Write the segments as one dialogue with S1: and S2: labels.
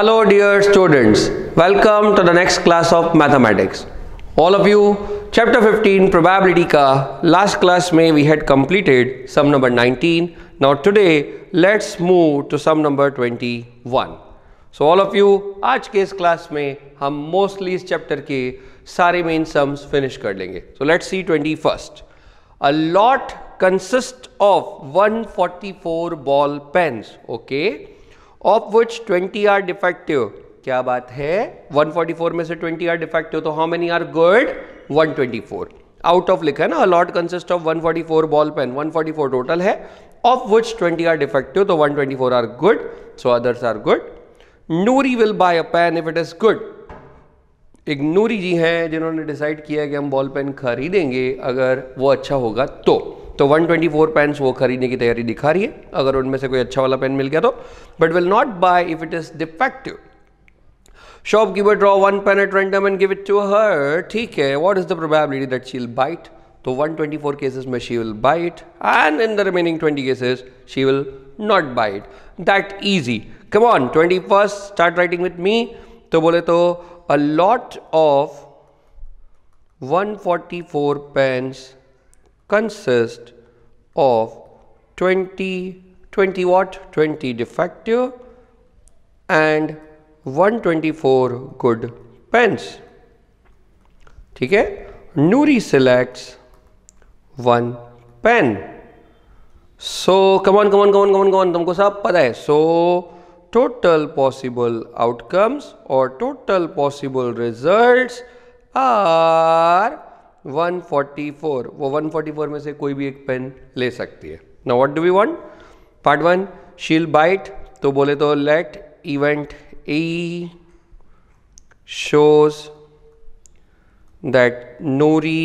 S1: Hello dear students, welcome to the next class of mathematics. All of you, chapter 15 probability ka last class may we had completed sum number 19. Now today let's move to sum number 21. So all of you, आज के इस class में हम mostly इस chapter के सारे main sums finish कर लेंगे so let's see twenty first a lot consist of 144 ball pens okay okay? Of which 20 are defective क्या बात है 144 में से 20 आर डिफेक्टिव तो how many are good 124 out of लिखा है ना a lot consist of 144 ball pen 144 total है ऑफ विच 20 आर डिफेक्टिव तो 124 are good so others are good Noori will buy a pen if it is good एक नूरी जी हैं जिन्होंने decide किया है कि हम बॉल पेन खरीदेंगे अगर वो अच्छा होगा तो तो 124 पेन्स वो खरीदने की तैयारी दिखा रही है अगर उनमें से कोई अच्छा वाला पेन मिल गया तो but will not buy if it is defective shopkeeper draw one pen at random and give it to her ठीक है what is the probability that she'll buy it तो 124 केसेस में she will buy it and in the remaining 20 cases she will not buy it that easy come on twenty first start writing with me तो बोले तो a lot of 144 pens consist of 20 20 what 20 defective and 124 good pens Okay, Nuri selects one pen so come on come on come on come on come on तुमको सब पता है so total possible outcomes or total possible results are 144 वो 144 में से कोई भी एक पेन ले सकती है ना what do we want part one she'll buy it तो बोले तो let event E shows that Noori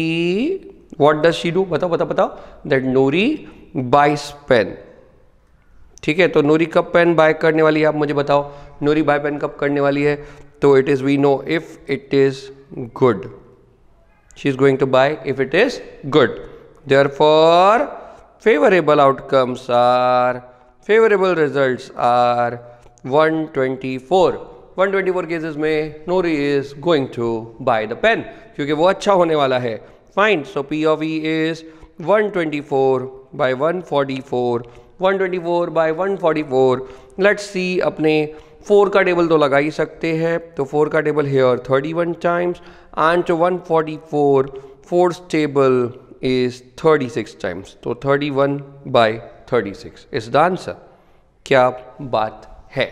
S1: what does she do बताओ बताओ बताओ दैट नूरी बाइस पेन ठीक है तो नूरी कब पेन बाय करने वाली है आप मुझे बताओ नूरी बाय पेन कब करने वाली है तो it is we know if it is good she is going to buy if it is good. Therefore, favorable outcomes are, favorable results are 124. 124 cases में Noori is going to buy the pen क्योंकि वो अच्छा होने वाला है fine so P of E is 124 by 144 124 by 144 let's see अपने four का table तो लगा ही सकते हैं तो फोर का table here thirty one times and one forty four fourth table is thirty six times तो thirty one by thirty six is the answer क्या बात है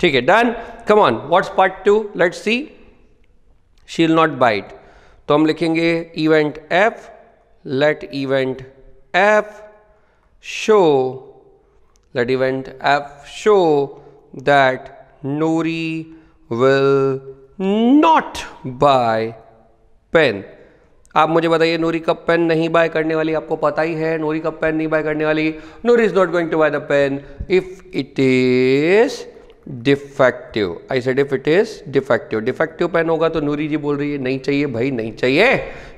S1: ठीक है done come on what's part two let's see she'll not buy it तो हम लिखेंगे event F let event F show let event F show that Nori will not buy pen. आप मुझे बताइए नूरी कब पेन नहीं बाय करने वाली आपको पता ही है नूरी कब पेन नहीं बाय करने वाली Noori is not going to buy the pen if it is defective I said if it is defective defective pen होगा तो नूरी जी बोल रही है नहीं चाहिए भाई नहीं चाहिए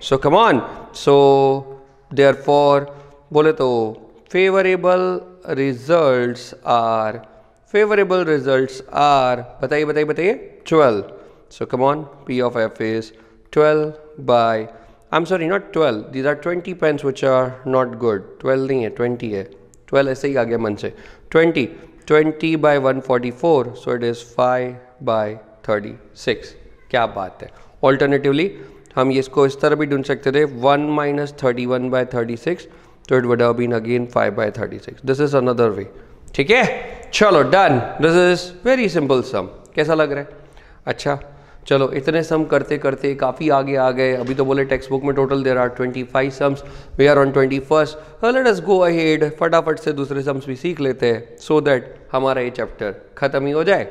S1: so come on so therefore बोले तो favourable result are favorable results are, बताइए बताइए बताइए 12. So come on, P of F is 12 by, I'm sorry, not 12. These are 20 pens which are not good. 12 नहीं है, 20 है. 12 ऐसे ही आ गया मन से. 20. 20 by 144. So it is 5 by 36. क्या बात है. Alternatively, हम ये इसको इस तरह भी ढूंढ सकते थे 1 minus 31 by 36. So it would have been again 5 by 36. This is another way. ठीक है चलो done this is very simple sum कैसा लग रहा है अच्छा चलो इतने सम करते करते काफ़ी आगे आ गए अभी तो बोले टेक्स्ट बुक में total there are twenty five sums we are on twenty first let us go ahead फटाफट से दूसरे सम्स भी सीख लेते हैं सो so दैट हमारा ये चैप्टर ख़त्म ही हो जाए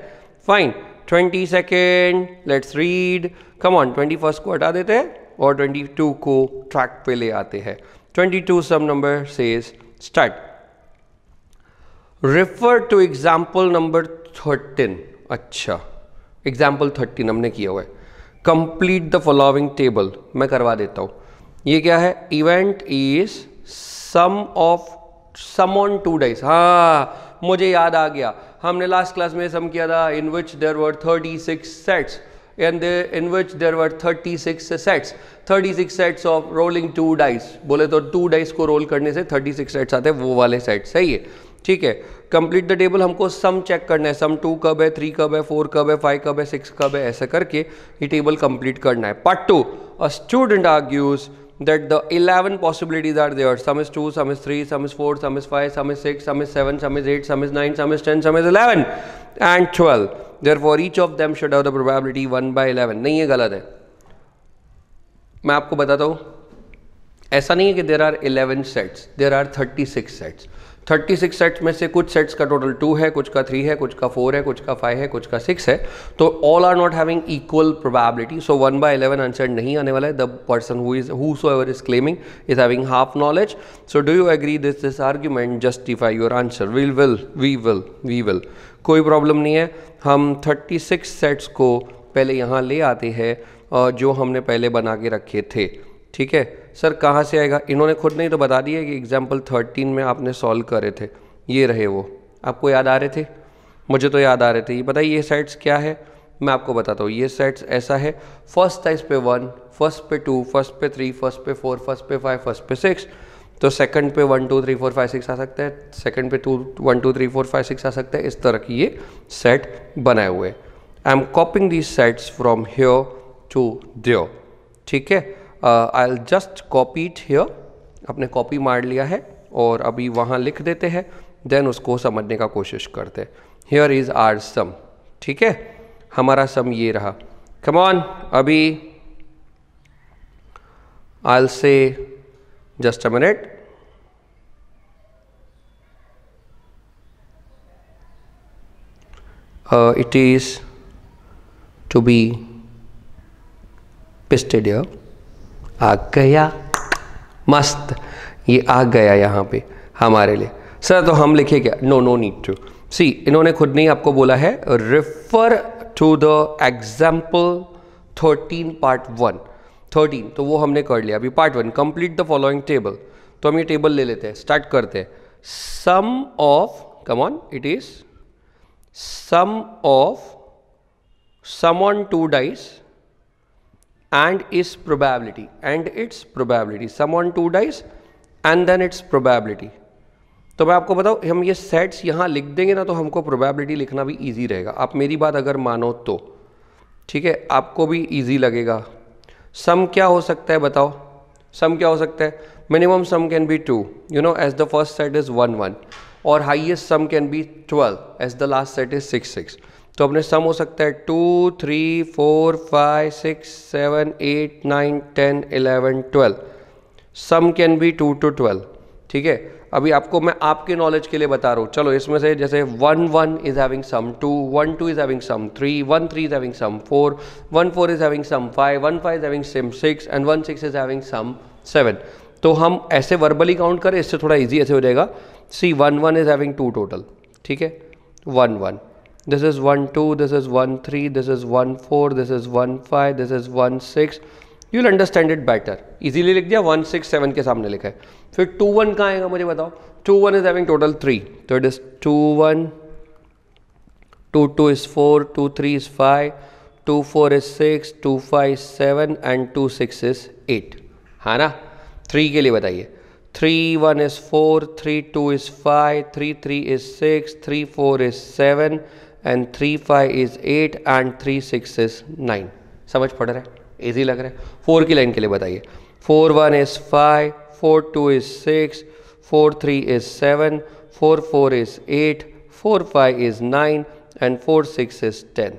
S1: fine twenty second let's read come on twenty first को हटा देते हैं और ट्वेंटी टू को ट्रैक पे ले आते हैं twenty two sum number says start refer to example number thirteen अच्छा एग्जाम्पल थर्टीन हमने किया हुआ है कंप्लीट द फॉलोइंग टेबल मैं करवा देता हूँ ये क्या है event is sum of sum on two dice हाँ मुझे याद आ गया हमने लास्ट क्लास में सम किया था in which there were thirty six sets and in which there were thirty six sets thirty six sets of rolling two dice बोले तो टू डाइस को रोल करने से थर्टी सिक्स सेट्स आते हैं वो वाले सेट्स सही है ठीक है कंप्लीट द टेबल हमको सम चेक करना है सम टू कब है थ्री कब है फोर कब है फाइव कब है सिक्स कब है ऐसा करके ये टेबल कंप्लीट करना है part two a student argues that the eleven possibilities are there sum is two sum is three sum is four sum is five sum is six sum is seven sum is eight sum is nine sum is ten sum is eleven and twelve therefore each of them should have the probability one by eleven नहीं ये गलत है मैं आपको बताता हूँ ऐसा नहीं है कि there are eleven sets there are thirty six sets thirty six sets में से कुछ सेट्स का टोटल टू है कुछ का थ्री है कुछ का फोर है कुछ का फाइव है कुछ का सिक्स है तो all are not having equal probability so one by eleven answer नहीं आने वाला है the person who is who so ever is claiming is having half knowledge so do you agree this this argument justify your answer we will we will we will कोई problem नहीं है हम thirty six sets को पहले यहाँ ले आते हैं जो हमने पहले बना के रखे थे ठीक है सर कहाँ से आएगा इन्होंने खुद नहीं तो बता दिया कि एग्जाम्पल थर्टीन में आपने सॉल्व करे थे ये रहे वो आपको याद आ रहे थे मुझे तो याद आ रहे थे ये बताइए ये सेट्स क्या है मैं आपको बताता हूँ ये सेट्स ऐसा है फर्स्ट था इस पे वन फर्स्ट पे टू फर्स्ट पे थ्री फर्स्ट पे फोर फर्स्ट पे फाइव फर्स्ट पे सिक्स तो सेकंड पे one two three four five six आ सकता है सेकंड पे two one two three four five six आ सकता है इस तरह की ये सेट बनाए हुए I am copying these sets from ह्यो टू द्यो ठीक है I'll just copy it here अपने कॉपी मार लिया है और अभी वहाँ लिख देते हैं देन उसको समझने का कोशिश करते हैं हेयर इज़ आर सम ठीक है हमारा सम ये रहा कमॉन अभी I'll say just a minute it is to be pasted आ गया मस्त ये आ गया यहाँ पे हमारे लिए सर तो हम लिखे क्या no no need to see इन्होंने खुद नहीं आपको बोला है refer to the example thirteen part one thirteen तो वो हमने कर लिया अभी part one complete the following table तो हम ये टेबल ले लेते हैं स्टार्ट करते हैं sum of come on it is sum of sum on two dice and its probability and its probability someone two dies and then its probability तो मैं आपको बताऊँ हम ये सेट्स यहाँ लिख देंगे ना तो हमको प्रोबेबिलिटी लिखना भी ईजी रहेगा आप मेरी बात अगर मानो तो ठीक है आपको भी ईजी लगेगा सम क्या हो सकता है बताओ सम क्या हो सकता है minimum sum can be two you know as the first set is one one और highest sum can be twelve as the last set is six six तो अपने सम हो सकता है two three four five six seven eight nine ten eleven twelve sum can be two to twelve ठीक है अभी आपको मैं आपके नॉलेज के लिए बता रहा हूँ चलो इसमें से जैसे one one is having sum two one two is having sum three one three is having sum four one four is having sum five one five is having sum six and one six is having sum seven तो हम ऐसे verbally count करें इससे थोड़ा easy ऐसे हो जाएगा see one one is having two total ठीक है one one this is 1 2 this is 1 3 this is 1 4 this is 1 5 this is 1 6 you will understand it better easily लिख दिया वन सिक्स सेवन के सामने लिखा है फिर टू वन का आएगा मुझे बताओ two one is having total three तो it is two one two two is four two three is five two four is six two five is seven and two six is eight है ना three के लिए बताइए three one is four three two is five three three is six three four is seven and three five is eight and three six is nine समझ पड़ रहा है easy लग रहा है फोर की लाइन के लिए बताइए four one is five four two is six four three is seven four four is eight four five is nine and four six is ten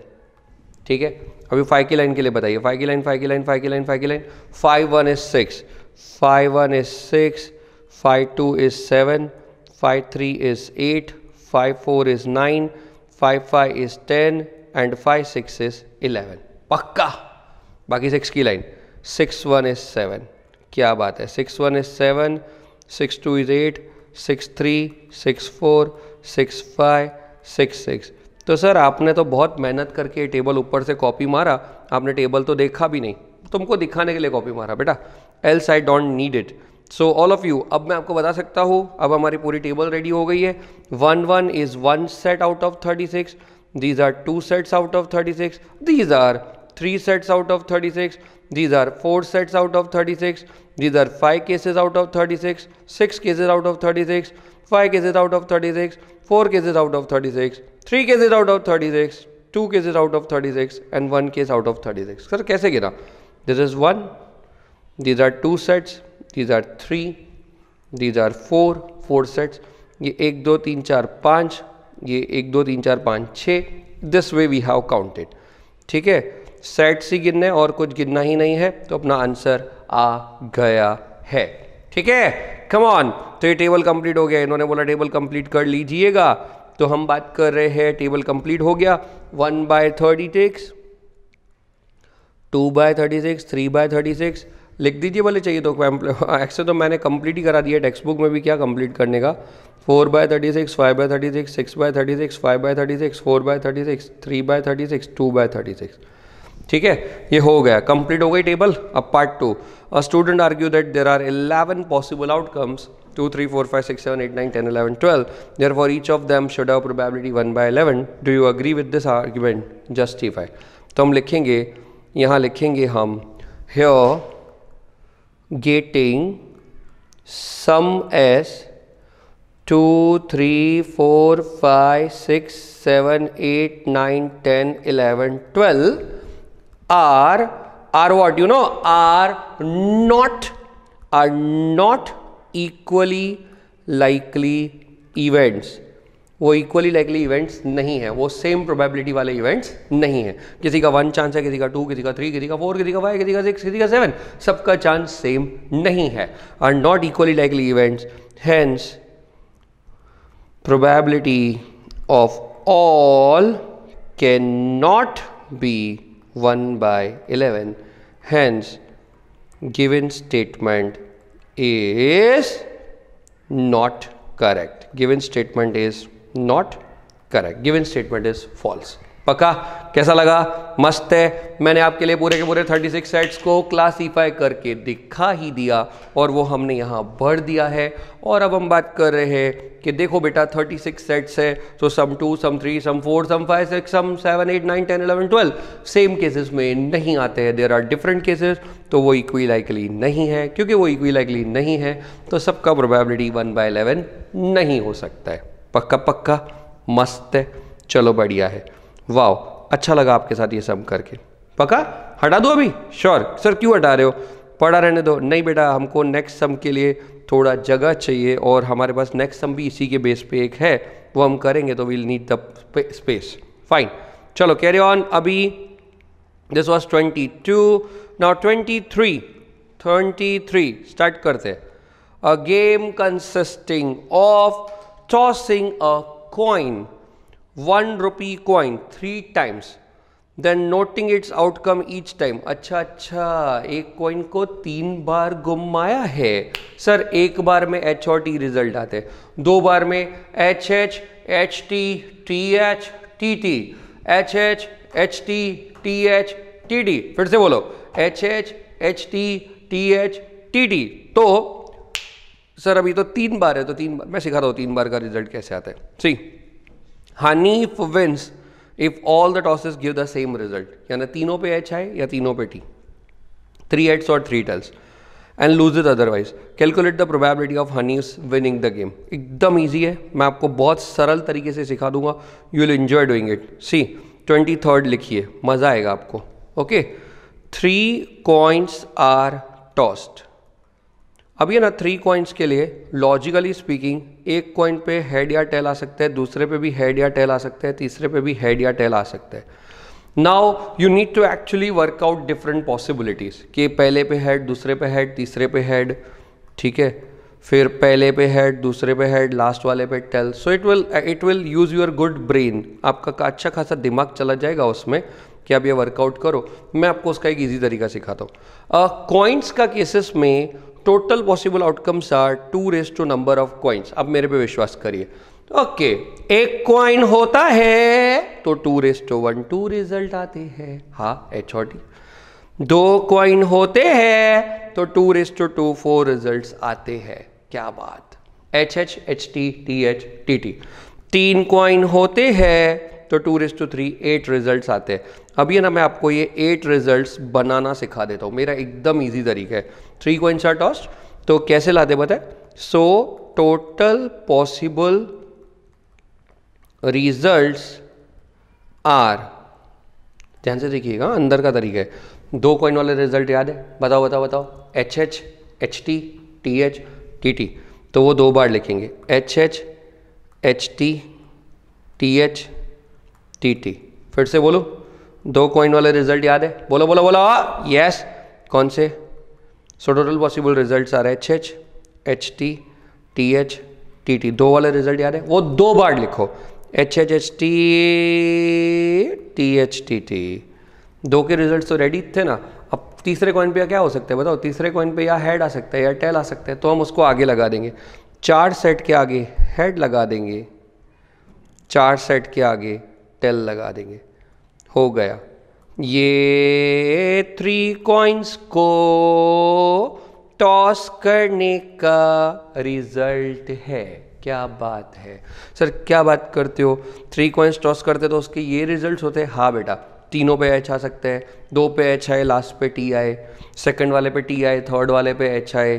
S1: ठीक है अभी फाइव की लाइन के लिए बताइए फाइव की लाइन फाइव की लाइन फाइव की लाइन फाइव की line five one is six five one is six five two is seven five three is eight five four is nine five five is ten and five six is eleven पक्का बाकी six की line six one is seven क्या बात है six one is seven six two is eight six three six four six five six six तो sir आपने तो बहुत मेहनत करके टेबल ऊपर से कॉपी मारा आपने टेबल तो देखा भी नहीं तुमको दिखाने के लिए कॉपी मारा बेटा else I don't need it so all of you अब मैं आपको बता सकता हूँ अब हमारी पूरी टेबल रेडी हो गई है one one is one set out of thirty six these are two sets out of thirty six these are three sets out of thirty six these are four sets out of thirty six these are five cases out of thirty six six cases out of thirty six five cases out of thirty six four cases out of thirty six three cases out of thirty six to cases out of thirty six and one case out of thirty six sir कैसे गिरा this is one these are two sets these are three these are four four sets ये एक दो तीन चार पाँच ये एक दो तीन चार पाँच छः this way we have counted ठीक है सेट्स ही गिनने और कुछ गिनना ही नहीं है तो अपना आंसर आ गया है ठीक है कम ऑन तो ये टेबल कंप्लीट हो गया इन्होंने बोला टेबल कंप्लीट कर लीजिएगा तो हम बात कर रहे हैं टेबल कंप्लीट हो गया one by thirty six two by thirty six three by thirty six लिख दीजिए भले चाहिए तो एक्से हाँ, तो मैंने कंप्लीट ही करा दिया टेक्स बुक में भी क्या कंप्लीट करने का four by thirty six five by thirty six six by thirty six five by thirty six four by thirty six three by thirty six two by thirty six ठीक है ये हो गया कंप्लीट हो गई टेबल अब part two a student argue that there are eleven possible outcomes two three four five six seven eight nine ten eleven twelve therefore each of them should have probability one by eleven do you agree with this argument justify तो हम लिखेंगे यहाँ लिखेंगे हम ह्यो getting sum as 2, 3, 4, 5, 6, 7, 8, 9, 10, 11, 12 are, are what you know are not are not equally likely events वो equally likely events नहीं है वो सेम प्रोबेबिलिटी वाले इवेंट्स नहीं है किसी का वन चांस है किसी का टू किसी का थ्री किसी का फोर किसी का फाइव किसी का सिक्स किसी का सेवन सबका चांस सेम नहीं है are not equally likely events hence probability of all can not be one by eleven hence given statement is not correct given statement is not correct given statement is false पक्का कैसा लगा मस्त है मैंने आपके लिए पूरे के पूरे 36 सेट्स को क्लासीफाई करके दिखा ही दिया और वो हमने यहाँ भर दिया है और अब हम बात कर रहे हैं कि देखो बेटा 36 सेट्स है तो sum two sum three sum four sum five six sum seven eight nine ten eleven twelve same cases में नहीं आते हैं देर आर डिफरेंट केसेस तो वो इक्वी लाइकली नहीं है क्योंकि वो इक्वी लाइकली नहीं है तो सबका प्रोबेबिलिटी वन बाय इलेवन नहीं हो सकता है पक्का पक्का मस्त है चलो बढ़िया है वाह अच्छा लगा आपके साथ ये सब करके पक्का हटा दो अभी श्योर सर क्यों हटा रहे हो पढ़ा रहने दो नहीं बेटा हमको नेक्स्ट सम के लिए थोड़ा जगह चाहिए और हमारे पास नेक्स्ट सम भी इसी के बेस पे एक है वो हम करेंगे तो we'll need the space fine चलो कैरी ऑन अभी this was twenty two now twenty three twenty three start करते हैं a game consisting of tossing a coin, one rupee coin, three times. Then noting its outcome each time अच्छा अच्छा एक coin को तीन बार घुमाया है सर एक बार में एच और टी रिजल्ट आते दो बार में H H H T T H T T H H H T T H T T फिर से बोलो H H H T T H T T तो सर अभी तो तीन बार है तो तीन बार मैं सिखा रहा हूँ तीन बार का रिजल्ट कैसे आता है see Hanif wins if all the tosses give the same result यानी तीनों पे एच आए या तीनों पे टी थ्री एट्स और three tails and lose it otherwise calculate the probability of his winning the game एकदम ईजी है मैं आपको बहुत सरल तरीके से सिखा दूंगा you will enjoy doing it see twenty third लिखिए मज़ा आएगा आपको okay three coins are tossed अब ये ना थ्री कॉइन्स के लिए लॉजिकली स्पीकिंग एक कॉइन पे हेड या टेल आ सकता है दूसरे पे भी हेड या टेल आ सकता है तीसरे पे भी हेड या टेल आ सकता है now you need to actually work out different possibilities कि पहले पे हेड दूसरे पे हेड तीसरे पे हेड ठीक है फिर पहले पे हेड दूसरे पे हेड लास्ट वाले पे tail so it will it will use your good brain आपका अच्छा खासा दिमाग चला जाएगा उसमें कि आप ये वर्कआउट करो मैं आपको उसका एक ईजी तरीका सिखाता हूँ कॉइन्स uh, का केसेस में total possible outcomes are two raise to number of coins अब मेरे पे विश्वास करिए ओके okay, एक क्वाइन होता है तो two raise to one two result आते हैं हा एच ओ डी दो क्वाइन होते हैं तो two raise to two four result आते हैं क्या बात H H H T T H T T तीन क्वाइन होते हैं तो two raise to three eight result आते हैं अभी ना मैं आपको ये एट रिजल्ट बनाना सिखा देता हूँ मेरा एकदम ईजी तरीका है थ्री को इंसर्ट टॉस तो कैसे लाते बताए so total possible result are ध्यान से देखिएगा अंदर का तरीका है दो कॉइन वाले रिजल्ट याद है बताओ बताओ बताओ H H H T T H T T तो वो दो बार लिखेंगे H H H T T H T T फिर से बोलो दो कॉइन वाले रिजल्ट याद है बोलो बोलो बोलो यस हाँ, कौन से सो टोटल पॉसिबल रिजल्ट आ रहे हैं H H H T T H T T दो वाले रिजल्ट याद है वो दो बार लिखो H H H T T H T T दो के रिजल्ट तो रेडी थे ना अब तीसरे कॉइन पे क्या हो सकता है बताओ तीसरे कॉइन पे या हेड आ सकता है या टेल आ सकता है तो हम उसको आगे लगा देंगे चार सेट के आगे हेड लगा देंगे चार सेट के आगे टेल लगा देंगे हो गया ये थ्री कॉइन्स को टॉस करने का रिजल्ट है क्या बात है सर क्या बात करते हो थ्री कॉइंस टॉस करते तो उसके ये रिजल्ट्स होते हैं हाँ बेटा तीनों पे एच आ सकते हैं दो पे एच आए लास्ट पे टी आए सेकंड वाले पे टी आए थर्ड वाले पे एच आए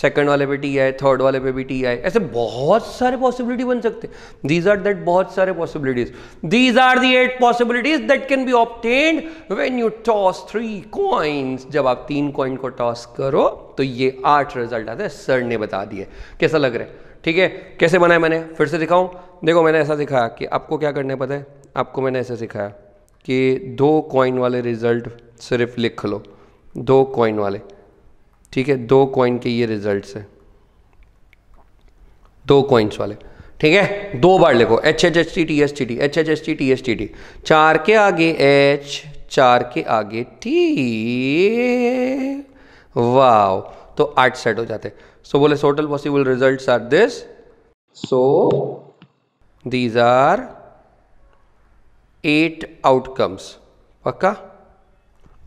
S1: सेकंड वाले पे टी आई थर्ड वाले पे भी टी आई ऐसे बहुत सारे पॉसिबिलिटी बन सकते दीज आर दैट बहुत सारे possibilities these are the eight possibilities that can be obtained when you toss three coins जब आप तीन कॉइन को टॉस करो तो ये आठ रिजल्ट आते हैं सर ने बता दिए कैसा लग रहा है ठीक है कैसे बनाए मैंने फिर से दिखाऊँ देखो मैंने ऐसा सिखाया कि आपको क्या करने पता है आपको मैंने ऐसा सिखाया कि दो कॉइन वाले रिजल्ट सिर्फ लिख लो दो कॉइन वाले ठीक है दो कॉइन के ये रिजल्ट है दो कॉइन्स वाले ठीक है दो बार लिखो H H H T T S T T H H H T T S T T चार के आगे एच चार के आगे टी वाओ तो आठ सेट हो जाते सो बोले total possible results are this so these are eight outcomes पक्का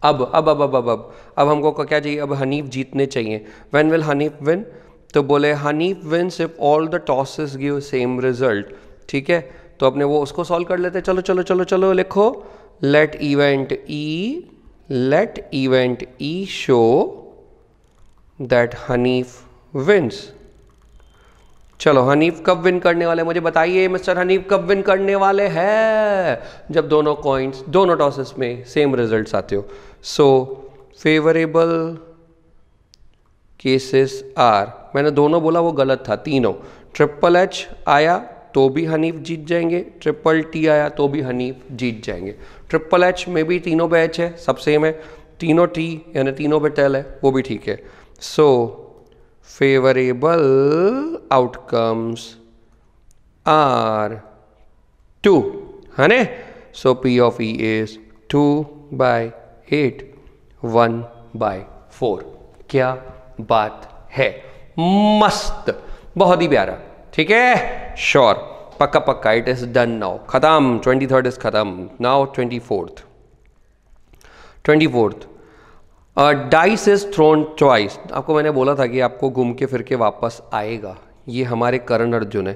S1: अब अब अब अब अब अब अब हमको क्या चाहिए अब हनीफ जीतने चाहिए वेन विल हनीफ विन तो बोले हनीफ विन सिर्फ all the tosses give same result ठीक है तो अपने वो उसको सॉल्व कर लेते चलो चलो चलो चलो लिखो let event E let event E show that Hanif wins चलो हनीफ कब विन करने वाले मुझे बताइए मिस्टर हनीफ कब विन करने वाले हैं जब दोनों कॉइंट्स दोनों टॉसेस में सेम रिजल्ट्स आते हो सो फेवरेबल केसेस आर मैंने दोनों बोला वो गलत था तीनों ट्रिपल एच आया तो भी हनीफ जीत जाएंगे ट्रिपल टी आया तो भी हनीफ जीत जाएंगे ट्रिपल एच में भी तीनों पे एच है सब सेम है तीनों टी यानी तीनों पे टेल है वो भी ठीक है सो so, favorable outcomes are 2 hane हाँ so p of e is 2 by 8 1 by 4 क्या बात है मस्त बहुत ही प्यारा ठीक है श्योर पक्का पक्का इट इज डन नाउ खत्म ट्वेंटी थर्ड इज खत्म now twenty fourth twenty fourth dice is thrown twice आपको मैंने बोला था कि आपको घूम के फिर के वापस आएगा ये हमारे करण अर्जुन है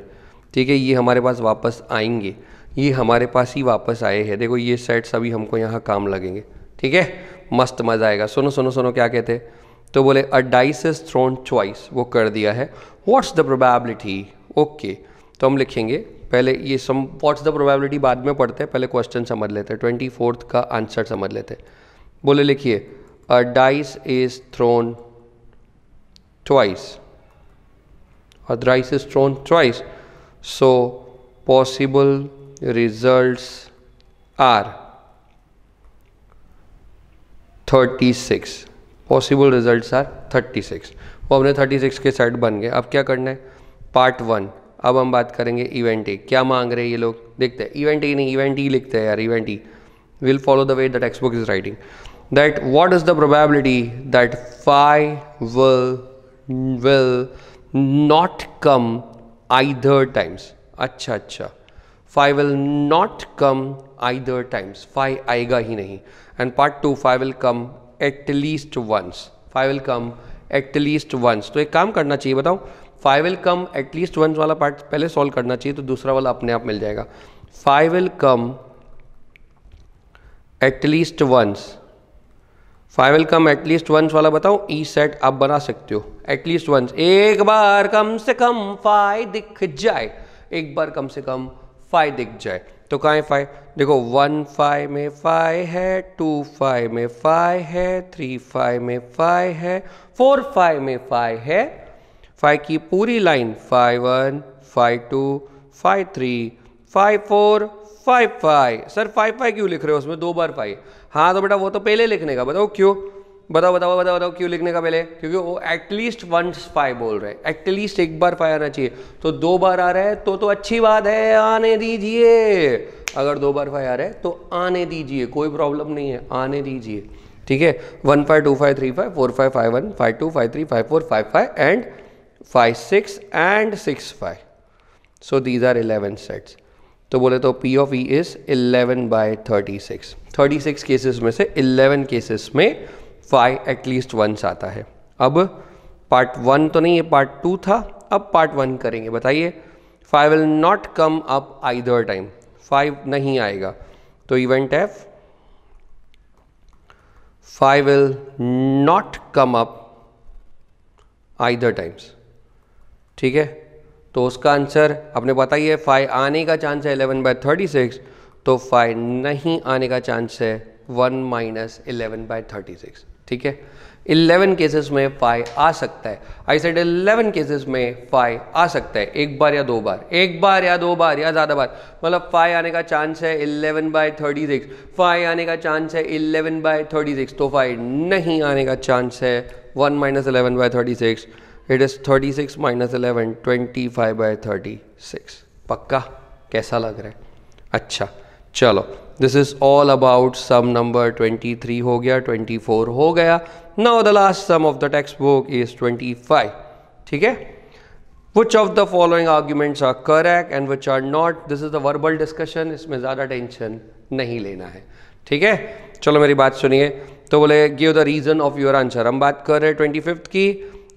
S1: ठीक है ये हमारे पास वापस आएंगे ये हमारे पास ही वापस आए हैं देखो ये सेट्स अभी हमको यहाँ काम लगेंगे ठीक है मस्त मज़ा आएगा सुनो सुनो सुनो क्या कहते हैं तो बोले a dice is thrown twice वो कर दिया है व्हाट्स द प्रोबेबिलिटी ओके तो हम लिखेंगे पहले ये सम व्हाट्स द प्रोबेबिलिटी बाद में पढ़ते हैं पहले क्वेश्चन समझ लेते हैं ट्वेंटी फोर्थ का आंसर समझ लेते हैं बोले लिखिए a dice is thrown twice a dice is thrown twice so possible results are 36 possible result are 36 वो अपने 36 के सेट बन गए अब क्या करना है पार्ट वन अब हम बात करेंगे इवेंट ए क्या मांग रहे हैं ये लोग देखते हैं इवेंट ए नहीं इवेंट ई e लिखते हैं यार event E will follow the way the text book is writing that what is the probability that phi will will not come either times अच्छा अच्छा five will not come either times five आएगा ही नहीं and part two five will come at least once five will come at least once तो एक काम करना चाहिए बताओ five will come at least once वाला पार्ट पहले सॉल्व करना चाहिए तो दूसरा वाला अपने आप मिल जाएगा five will come at least once five will come at least once वाला बताओ ई e सेट आप बना सकते हो एटलीस्ट वंस एक बार कम से कम फाइव दिख जाए एक बार कम से कम फाइव दिख जाए तो कहाँ फाइव देखो वन फाइव में फाइव है टू फाइव में फाइव है थ्री फाइव में फाइव है फोर फाइव में फाइव है फाइव की पूरी line five one five two five three five four five five sir five five क्यों लिख रहे हो उसमें दो बार फाइव हाँ तो बेटा वो तो पहले लिखने का बताओ क्यों बताओ बताओ बताओ बताओ क्यों लिखने का पहले क्योंकि वो एटलीस्ट वन फाइव बोल रहे हैं एटलीस्ट एक बार फाइव आना चाहिए तो दो बार आ रहा है तो तो अच्छी बात है आने दीजिए अगर दो बार फाइव आ रहा है तो आने दीजिए कोई प्रॉब्लम नहीं है आने दीजिए ठीक है one five two five three five four five five one five two five three five four five five and five six and six five so these are eleven sets तो बोले तो P of E is 11 by 36 36 cases में से 11 cases में five at least once आता है अब part one तो नहीं है पार्ट टू था अब पार्ट वन करेंगे बताइए five will not come up either time five नहीं आएगा तो event F five will not come up either times ठीक है तो उसका आंसर आपने बताइए फाइव आने का चांस है इलेवन बाय थर्टी सिक्स तो फाइव नहीं आने का चांस है one minus eleven by thirty six ठीक है इलेवन केसेस में फाइव आ सकता है आई सेड इलेवन केसेस में फाइव आ सकता है एक बार या दो बार एक बार या दो बार या ज़्यादा बार मतलब फाइव आने का चांस है eleven by thirty six five आने का चांस है इलेवन बाय थर्टी सिक्स तो फाइव नहीं आने का चांस है one minus eleven by thirty six it is thirty six minus eleven twenty five by thirty six पक्का कैसा लग रहा है अच्छा चलो this is all about sum number twenty three हो गया ट्वेंटी फोर हो गया now the last sum of the text book is twenty five ठीक है which of the following arguments are correct and which are not this is the verbal discussion इसमें ज़्यादा tension नहीं लेना है ठीक है चलो मेरी बात सुनिए तो बोले give the reason of your answer हम बात कर रहे हैं ट्वेंटी फिफ्थ की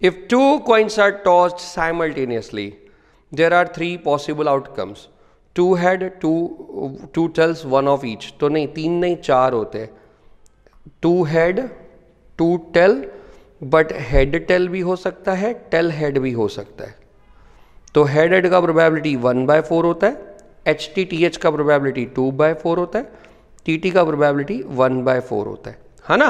S1: If two coins are tossed simultaneously, there are three possible outcomes. Two head, two, two tails, one of each. तो नहीं तीन नहीं चार होते two head two tail but head tail भी हो सकता है टेल हेड भी हो सकता है तो हेड हेड का प्रोबेबिलिटी वन बाय फोर होता है एच टी टी एच का प्रोबेबिलिटी टू बाय फोर होता है टी टी का प्रोबेबिलिटी वन बाय फोर होता है है हाँ ना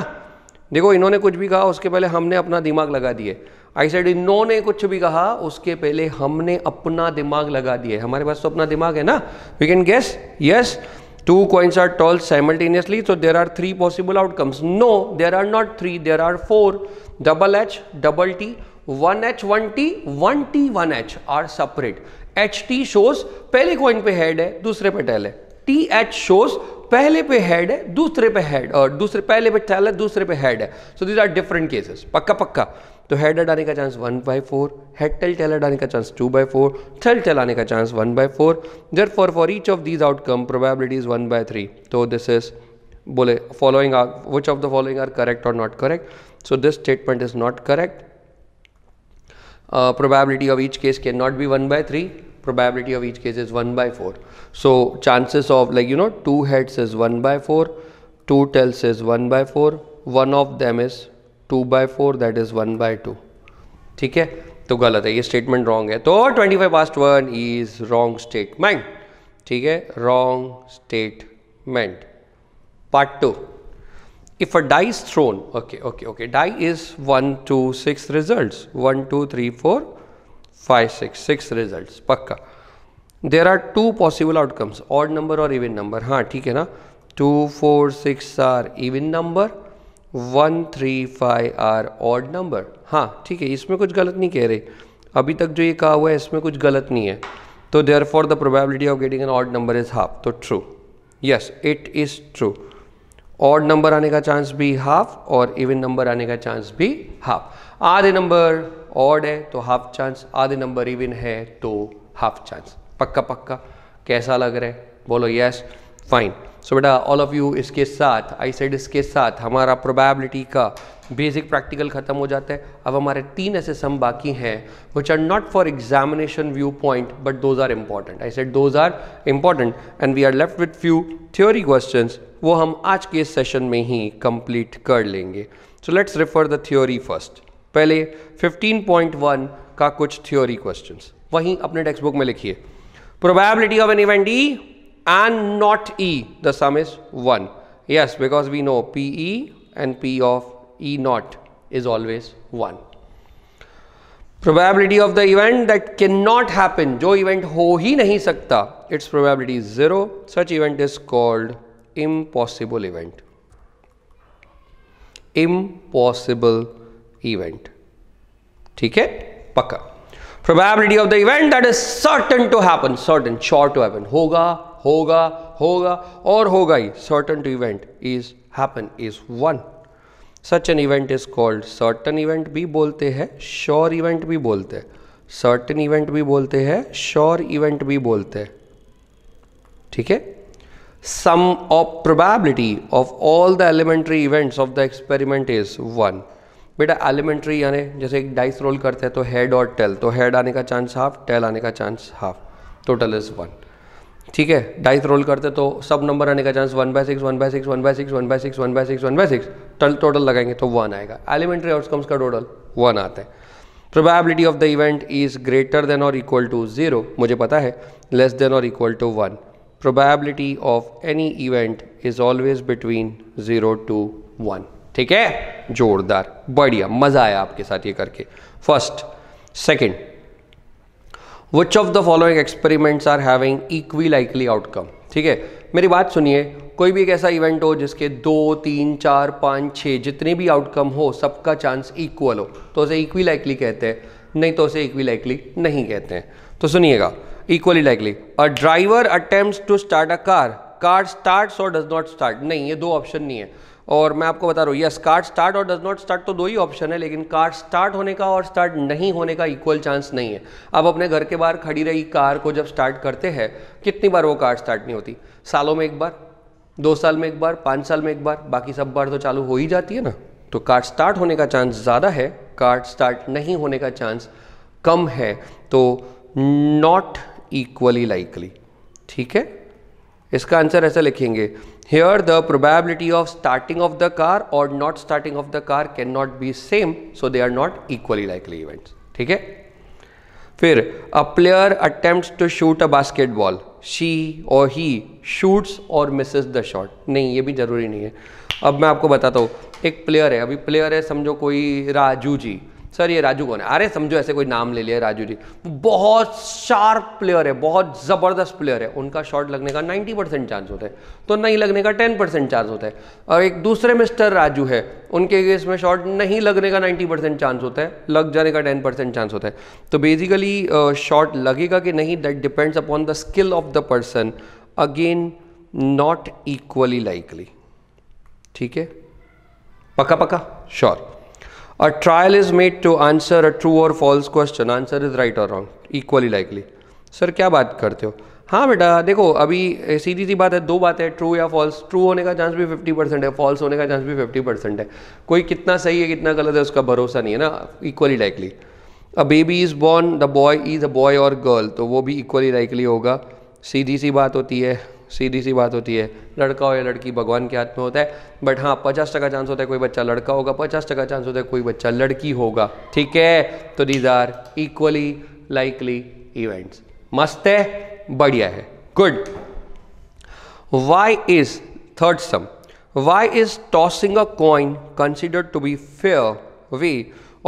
S1: देखो इन्होंने कुछ भी कहा उसके पहले हमने अपना दिमाग लगा दिए आई सेड इन्होंने कुछ भी कहा उसके पहले हमने अपना दिमाग लगा दिया है हमारे पास तो अपना दिमाग है ना we can guess yes two coins are टॉल simultaneously so there are three possible outcomes no there are not three there are four double H double T one H one T one T one H are separate H T shows पहले coin पे head है दूसरे पे tell है T H shows पहले पे head है दूसरे पे हेड और दूसरे पहले पे टेल है दूसरे पे हेड है so these are different cases पक्का पक्का तो हेड हेड आने का chance one by four head tail tail head आने का chance two by four tail tail आने का chance one by four therefore for each of these outcome probability is one by three तो this is बोले following are which of the following are correct और not correct so this statement is not correct probability of each case cannot be 1 by 3 probability of each case is 1 by 4 so chances of like you know two heads is 1 by 4 two tails is 1 by 4 one of them is two by four that is one by two ठीक है तो गलत है ये statement wrong है तो twenty five past one is wrong statement ठीक है wrong statement part two if a die thrown okay okay okay die is one two six result one two three four five six six result पक्का there are two possible outcomes odd number और event number हाँ ठीक है ना two four six are event number one three five are odd number हाँ ठीक है इसमें कुछ गलत नहीं कह रहे अभी तक जो ये कहा हुआ है इसमें कुछ गलत नहीं है तो therefore the probability of getting an odd number is half तो true yes it is true odd number आने का चांस भी हाफ और इवन नंबर आने का चांस भी हाफ आधे नंबर ऑड है तो हाफ चांस आधे नंबर इवन है तो हाफ चांस पक्का पक्का कैसा लग रहा है बोलो यस फाइन सो बेटा ऑल ऑफ यू इसके साथ आई सेड इसके साथ हमारा प्रोबेबिलिटी का बेसिक प्रैक्टिकल ख़त्म हो जाता है अब हमारे तीन ऐसे सम बाकी हैं which are not for examination view point but those are important I said those are important and we are left with few theory question वो हम आज के सेशन में ही कंप्लीट कर लेंगे so let's refer the theory first पहले 15.1 का कुछ थ्योरी क्वेश्चंस वहीं अपने टेक्स्ट बुक में लिखिए probability of an event E and not E, the sum is 1. Yes, because we know PE and P of E naught is always 1. Probability of the event that cannot happen, jo event ho hi nahi sakta, its probability is 0. Such event is called impossible event. Impossible event. Theek hai? Paka. Probability of the event that is certain to happen, certain, sure to happen, hoga, होगा होगा और होगा ही certain to event is happen is one such an event is called certain event भी बोलते हैं sure event भी बोलते हैं सर्टन इवेंट भी बोलते हैं श्योर इवेंट भी बोलते हैं ठीक है sum of probability of all the elementary events of the experiment is one बेटा एलिमेंट्री यानी जैसे एक डाइस रोल करते हैं तो हेड और टेल तो हेड आने का चांस हाफ टेल आने का chance half total is one ठीक है डाइस रोल करते तो सब नंबर आने का chance one by six one by six one by six one by six one by six one by six total लगाएंगे तो वन आएगा एलिमेंट्री आउटकम्स का टोटल वन आता है probability of the event is greater than और equal to zero मुझे पता है लेस देन और equal to one probability of any event is always between zero to one ठीक है जोरदार बढ़िया मज़ा आया आपके साथ ये करके first second which of the following experiments are having equi likely outcome ठीक है मेरी बात सुनिए कोई भी एक ऐसा इवेंट हो जिसके दो तीन चार पाँच छः जितने भी आउटकम हो सबका चांस इक्वल हो तो उसे इक्वी लाइकली कहते हैं नहीं तो उसे इक्वी लाइकली नहीं कहते हैं तो सुनिएगा equally likely a driver attempt to start a car car start और डज नॉट स्टार्ट नहीं ये दो ऑप्शन नहीं है और मैं आपको बता रहा हूँ यस कार्ड स्टार्ट और डज नॉट स्टार्ट तो दो ही ऑप्शन है लेकिन कार्ड स्टार्ट होने का और स्टार्ट नहीं होने का इक्वल चांस नहीं है आप अपने घर के बाहर खड़ी रही कार को जब स्टार्ट करते हैं कितनी बार वो कार स्टार्ट नहीं होती सालों में एक बार दो साल में एक बार पाँच साल में एक बार बाकी सब बार तो चालू हो ही जाती है ना तो कार्ड स्टार्ट होने का चांस ज़्यादा है कार्ड स्टार्ट नहीं होने का चांस कम है तो नॉट इक्वली लाइकली ठीक है इसका आंसर ऐसा लिखेंगे here the probability of starting of the car और not starting of the car can not be same so they are not equally likely events ठीक है फिर a player attempt to shoot a basketball she और he shoots और misses the shot नहीं ये भी ज़रूरी नहीं है अब मैं आपको बताता हूँ एक प्लेयर है अभी प्लेयर है समझो कोई राजू जी सर ये राजू कौन है अरे समझो ऐसे कोई नाम ले लिया राजू जी बहुत शार्प प्लेयर है बहुत ज़बरदस्त प्लेयर है उनका शॉट लगने का 90 परसेंट चांस होता है तो नहीं लगने का 10 परसेंट चांस होता है और एक दूसरे मिस्टर राजू है उनके केस में शॉट नहीं लगने का 90 परसेंट चांस होता है लग जाने का 10 परसेंट चांस होता है तो बेसिकली शॉट लगेगा कि नहीं that depends upon the skill of the person again not equally likely ठीक है पक्का पक्का sure A trial is made to answer a true or false question. Answer is right or wrong. Equally likely. Sir क्या बात करते हो हाँ बेटा देखो अभी सीधी सी बात है दो बात है ट्रू या फॉल्स ट्रू होने का चांस भी 50 परसेंट है फॉल्स होने का चांस भी 50 परसेंट है कोई कितना सही है कितना गलत है उसका भरोसा नहीं है ना equally likely a baby is born the boy is a boy और गर्ल तो वो भी इक्वली लाइकली होगा सीधी सी बात होती है सीधी सी बात होती है लड़का हो या लड़की भगवान के हाथ में होता है बट हाँ पचास टका चांस होता है कोई बच्चा लड़का होगा पचास टका चांस होता है कोई बच्चा लड़की होगा ठीक है तो these are equally likely events मस्त है बढ़िया है good why is third sum why is tossing a coin considered to be fair way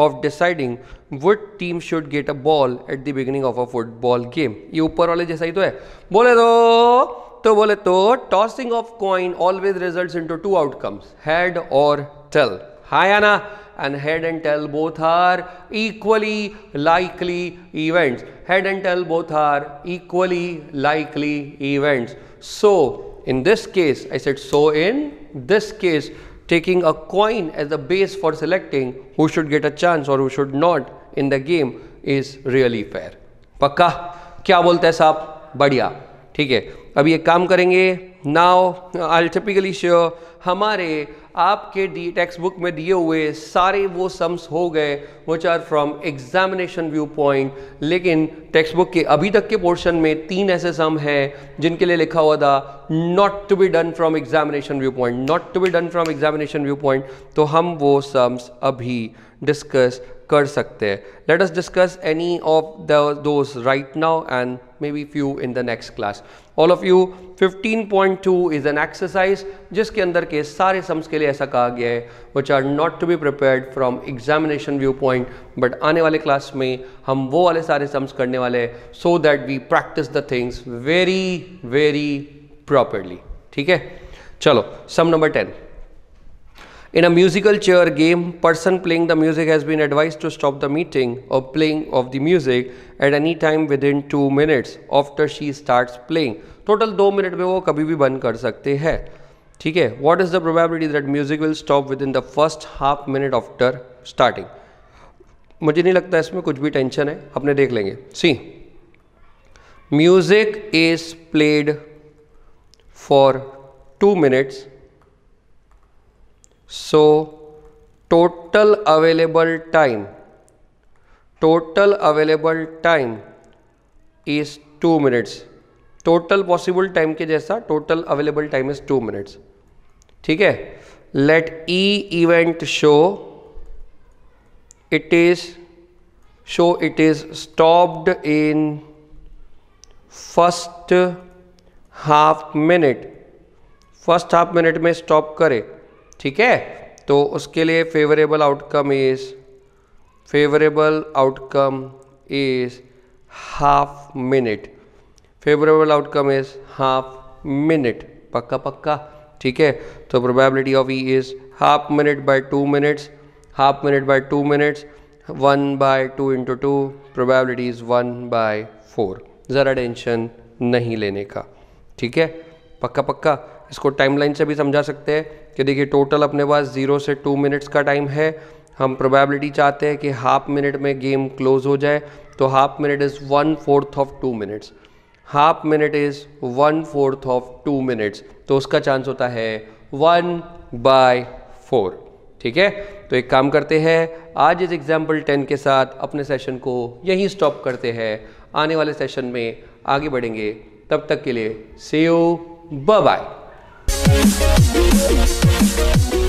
S1: of deciding would team should get a ball at the beginning of a football game ये ऊपर वाले जैसा ही तो है बोले तो तो बोले तो tossing of coin always result into two outcomes head और टेल हाँ या ना and head and tail both are equally likely events head and tail both are equally likely events so in this case I said so in this case taking a coin as the base for selecting who should get a chance और who should not in the game is really fair पक्का क्या बोलते हैं साहब बढ़िया ठीक है अभी एक काम करेंगे नाउ आई टिपिकली श्योर हमारे आपके डी टेक्स्ट बुक में दिए हुए सारे वो सम्स हो गए which are from examination view point लेकिन टेक्स्ट बुक के अभी तक के पोर्शन में तीन ऐसे सम हैं जिनके लिए लिखा हुआ था not to be done from examination view point not to be done from examination view point तो हम वो सम्स अभी डिस्कस कर सकते हैं let us discuss any of the those right now and may be few in the next class all of you 15.2 is an exercise जिसके अंदर के सारे सम्स के लिए ऐसा कहा गया है which are not to be prepared from examination view point but आने वाले क्लास में हम वो वाले सारे सम्स करने वाले हैं so that we practice the things very very properly ठीक है चलो sum number ten In a musical chair game, person playing the music has been advised to stop the meeting or playing of the music at any time within 2 minutes after she starts playing. Total 2 minute में वो कभी भी बंद कर सकते हैं ठीक है What is the probability that music will stop within the first half minute after starting? मुझे नहीं लगता इसमें कुछ भी टेंशन है अपने देख लेंगे See, music is played for two minutes. so total available time total available time is 2 minutes total possible time के जैसा total available time is two minutes ठीक है let E event show it is show it is stopped in first half minute first half minute में stop करे ठीक है तो उसके लिए favourable outcome is favourable outcome is half minute favourable outcome is half minute पक्का पक्का ठीक है तो probability of E is half minute by two minutes half minute by two minutes one by two into two probability is one by four ज़रा tension नहीं लेने का ठीक है पक्का पक्का इसको टाइमलाइन से भी समझा सकते हैं कि देखिए टोटल अपने पास ज़ीरो से टू मिनट्स का टाइम है हम प्रोबेबिलिटी चाहते हैं कि हाफ मिनट में गेम क्लोज हो जाए तो half minute is one fourth of two minutes half minute is one fourth of two minutes तो उसका चांस होता है वन बाय फोर ठीक है तो एक काम करते हैं आज इस एग्जाम्पल टेन के साथ अपने सेशन को यहीं स्टॉप करते हैं आने वाले सेशन में आगे बढ़ेंगे तब तक के लिए सी यू बाय We'll be